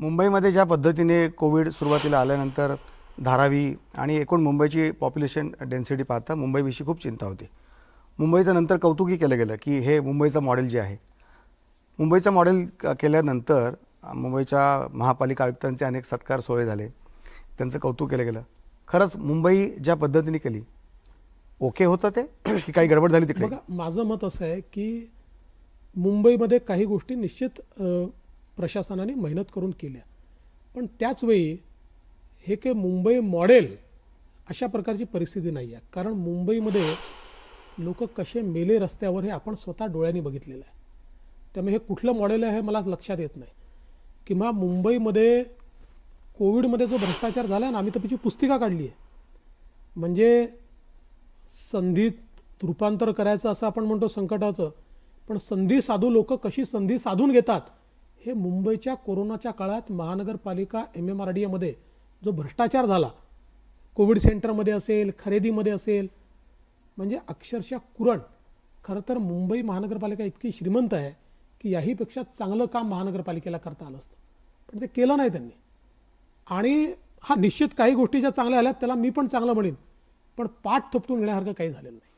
मुंबईमध्ये ज्या पद्धतीने कोविड सुरुवातीला आल्यानंतर धारावी आणि एकूण मुंबईची पॉप्युलेशन डेन्सिटी पाहता मुंबईविषयी खूप चिंता होती मुंबईचं नंतर कौतुकही केलं गेलं की हे मुंबईचं मॉडेल जे आहे मुंबईचं मॉडेल केल्यानंतर मुंबईच्या महापालिका आयुक्तांचे अनेक सत्कार सोहळे झाले त्यांचं कौतुक केलं गेलं खरंच मुंबई ज्या पद्धतीने केली ओके होतं ते की काही गडबड झाली तिकडे माझं मत असं आहे की मुंबईमध्ये काही गोष्टी निश्चित प्रशासनाने मेहनत करून केल्या पण त्याचवेळी हे काही मुंबई मॉडेल अशा प्रकारची परिस्थिती नाही आहे कारण मुंबईमध्ये लोक कसे मेले रस्त्यावर हे आपण स्वतः डोळ्यांनी बघितलेलं आहे त्यामुळे हे कुठलं मॉडेल आहे हे मला लक्षात येत नाही किंवा मुंबईमध्ये कोविडमध्ये जो भ्रष्टाचार झाला ना आम्ही तर त्याची पुस्तिका काढली आहे म्हणजे संधीत रूपांतर करायचं असं आपण म्हणतो संकटाचं पण संधी साधू लोक कशी संधी साधून घेतात हे मुंबईच्या कोरोनाच्या काळात महानगरपालिका एम एम आर डी एमध्ये जो भ्रष्टाचार झाला कोविड सेंटरमध्ये असेल खरेदीमध्ये असेल म्हणजे अक्षरशः कुरण खरं तर मुंबई महानगरपालिका इतकी श्रीमंत आहे की याहीपेक्षा चांगलं काम महानगरपालिकेला करता आलं असतं पण ते केलं नाही त्यांनी आणि हा निश्चित काही गोष्टी ज्या चांगल्या आल्या त्याला मी पण चांगलं म्हणेन पण पाठ थोपटून घेण्यासारखं काही झालेलं नाही